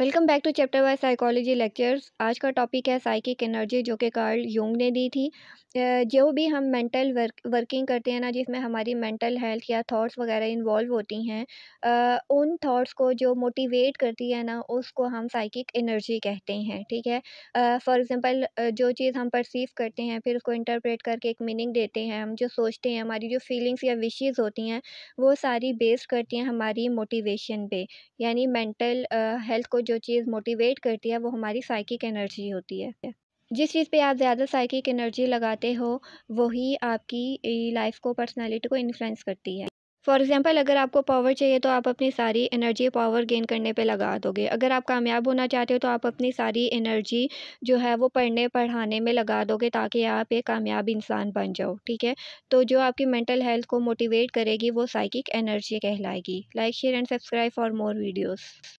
welcome back to chapter wise psychology lectures आज का topic है साइकिक एनर्जी जो कि कार्ल यूंग ने दी थी जो भी हम मेंटल वर्क वर्किंग करते हैं ना जिसमें हमारी मेंटल हेल्थ या थॉट्स वगैरह इन्वॉल्व होती हैं उन थॉट्स को जो मोटिवेट करती है ना उसको हम साइकिक एनर्जी कहते हैं ठीक है फॉर एग्ज़ाम्पल जो चीज़ हम परसीव करते हैं फिर उसको इंटरप्रेट करके एक मीनिंग देते हैं हम जो सोचते हैं हमारी जो फीलिंग्स या विशेज़ होती हैं वो सारी बेस्ड करती हैं हमारी मोटिवेशन पे यानी मेंटल हेल्थ को जो चीज़ मोटिवेट करती है वो हमारी साइकिक एनर्जी होती है जिस चीज़ पे आप ज़्यादा साइकिक एनर्जी लगाते हो वही आपकी लाइफ को पर्सनालिटी को इन्फ्लुएंस करती है फॉर एग्ज़ाम्पल अगर आपको पावर चाहिए तो आप अपनी सारी एनर्जी पावर गेन करने पे लगा दोगे अगर आप कामयाब होना चाहते हो तो आप अपनी सारी एनर्जी जो है वो पढ़ने पढ़ाने में लगा दोगे ताकि आप एक कामयाब इंसान बन जाओ ठीक है तो जो आपकी मेंटल हेल्थ को मोटिवेट करेगी वो साइकिक एनर्जी कहलाएगी like share and subscribe for more videos